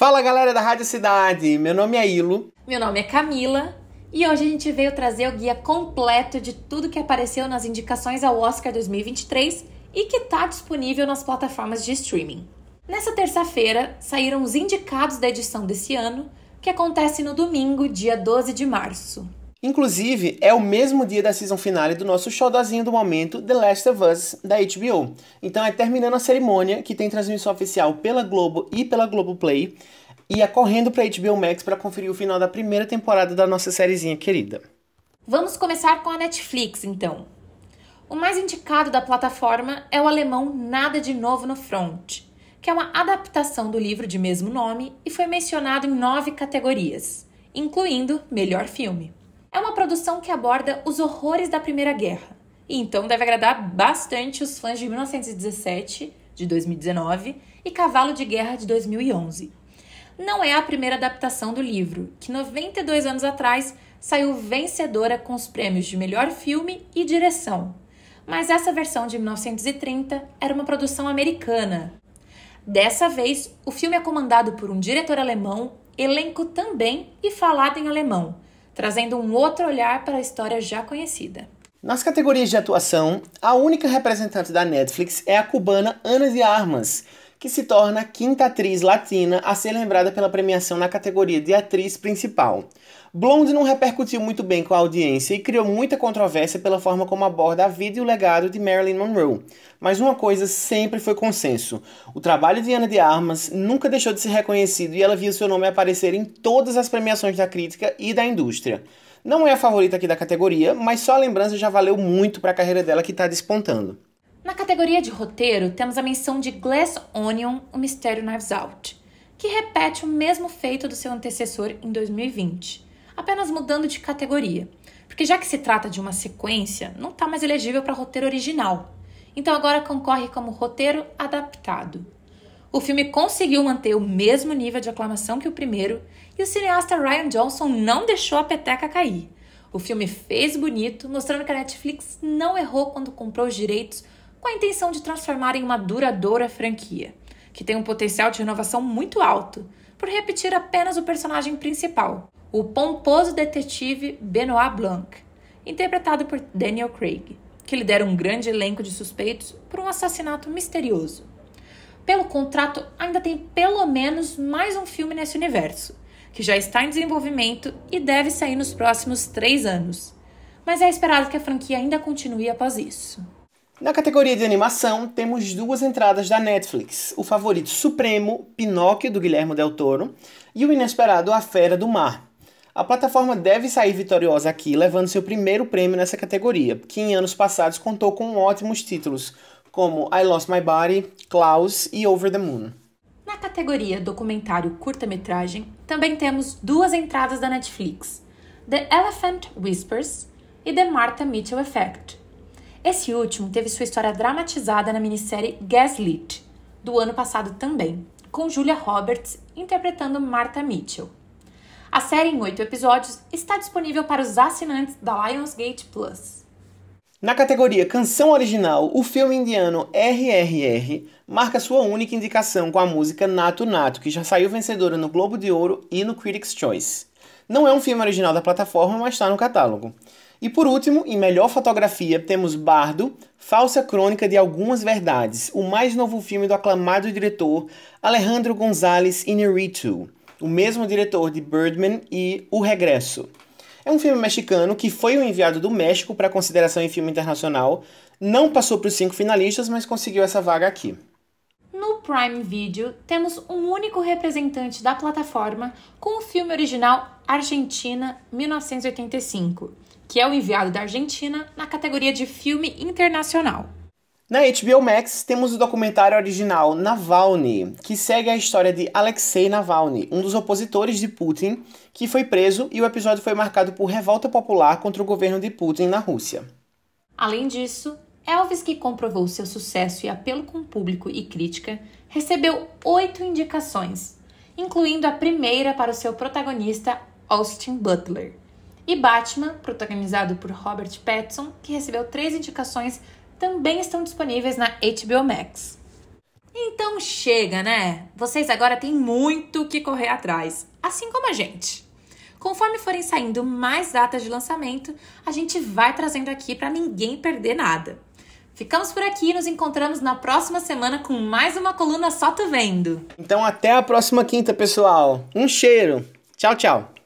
Fala galera da Rádio Cidade, meu nome é Ilo. Meu nome é Camila. E hoje a gente veio trazer o guia completo de tudo que apareceu nas indicações ao Oscar 2023 e que está disponível nas plataformas de streaming. Nessa terça-feira saíram os indicados da edição desse ano, que acontece no domingo, dia 12 de março. Inclusive, é o mesmo dia da season finale do nosso showzinho do momento, The Last of Us, da HBO. Então é terminando a cerimônia, que tem transmissão oficial pela Globo e pela Globoplay, e é correndo pra HBO Max para conferir o final da primeira temporada da nossa sériezinha querida. Vamos começar com a Netflix, então. O mais indicado da plataforma é o alemão Nada de Novo no Front, que é uma adaptação do livro de mesmo nome e foi mencionado em nove categorias, incluindo melhor filme. É uma produção que aborda os horrores da Primeira Guerra, e então deve agradar bastante os fãs de 1917, de 2019 e Cavalo de Guerra de 2011. Não é a primeira adaptação do livro, que 92 anos atrás saiu vencedora com os prêmios de melhor filme e direção. Mas essa versão de 1930 era uma produção americana. Dessa vez, o filme é comandado por um diretor alemão, elenco também e falado em alemão, trazendo um outro olhar para a história já conhecida. Nas categorias de atuação, a única representante da Netflix é a cubana Ana de Armas, que se torna a quinta atriz latina a ser lembrada pela premiação na categoria de atriz principal. Blonde não repercutiu muito bem com a audiência e criou muita controvérsia pela forma como aborda a vida e o legado de Marilyn Monroe. Mas uma coisa sempre foi consenso: o trabalho de Ana de Armas nunca deixou de ser reconhecido e ela via seu nome aparecer em todas as premiações da crítica e da indústria. Não é a favorita aqui da categoria, mas só a lembrança já valeu muito para a carreira dela que está despontando. Na categoria de roteiro, temos a menção de Glass Onion, O Mistério Knives Out, que repete o mesmo feito do seu antecessor em 2020, apenas mudando de categoria, porque já que se trata de uma sequência, não está mais elegível para roteiro original, então agora concorre como roteiro adaptado. O filme conseguiu manter o mesmo nível de aclamação que o primeiro e o cineasta Ryan Johnson não deixou a peteca cair. O filme fez bonito, mostrando que a Netflix não errou quando comprou os direitos com a intenção de transformar em uma duradoura franquia, que tem um potencial de renovação muito alto, por repetir apenas o personagem principal, o pomposo detetive Benoit Blanc, interpretado por Daniel Craig, que lidera um grande elenco de suspeitos por um assassinato misterioso. Pelo contrato, ainda tem pelo menos mais um filme nesse universo, que já está em desenvolvimento e deve sair nos próximos três anos. Mas é esperado que a franquia ainda continue após isso. Na categoria de animação, temos duas entradas da Netflix: o favorito supremo, Pinóquio, do Guilherme Del Toro, e o inesperado A Fera do Mar. A plataforma deve sair vitoriosa aqui, levando seu primeiro prêmio nessa categoria, que em anos passados contou com ótimos títulos, como I Lost My Body, Klaus e Over the Moon. Na categoria documentário curta-metragem, também temos duas entradas da Netflix: The Elephant Whispers e The Martha Mitchell Effect. Esse último teve sua história dramatizada na minissérie Gaslit, do ano passado também, com Julia Roberts interpretando Martha Mitchell. A série, em oito episódios, está disponível para os assinantes da Lionsgate Plus. Na categoria Canção Original, o filme indiano RRR marca sua única indicação com a música Nato Nato, que já saiu vencedora no Globo de Ouro e no Critics' Choice. Não é um filme original da plataforma, mas está no catálogo. E por último, em melhor fotografia, temos Bardo, Falsa Crônica de Algumas Verdades, o mais novo filme do aclamado diretor Alejandro González Iñárritu, o mesmo diretor de Birdman e O Regresso. É um filme mexicano que foi o enviado do México para consideração em filme internacional, não passou para os cinco finalistas, mas conseguiu essa vaga aqui. No Prime Video, temos um único representante da plataforma com o filme original Argentina 1985 que é o enviado da Argentina na categoria de filme internacional. Na HBO Max temos o documentário original Navalny, que segue a história de Alexei Navalny, um dos opositores de Putin, que foi preso e o episódio foi marcado por revolta popular contra o governo de Putin na Rússia. Além disso, Elvis, que comprovou seu sucesso e apelo com público e crítica, recebeu oito indicações, incluindo a primeira para o seu protagonista, Austin Butler. E Batman, protagonizado por Robert Pattinson, que recebeu três indicações, também estão disponíveis na HBO Max. Então chega, né? Vocês agora têm muito que correr atrás, assim como a gente. Conforme forem saindo mais datas de lançamento, a gente vai trazendo aqui para ninguém perder nada. Ficamos por aqui e nos encontramos na próxima semana com mais uma coluna Só Tu Vendo. Então até a próxima quinta, pessoal. Um cheiro. Tchau, tchau.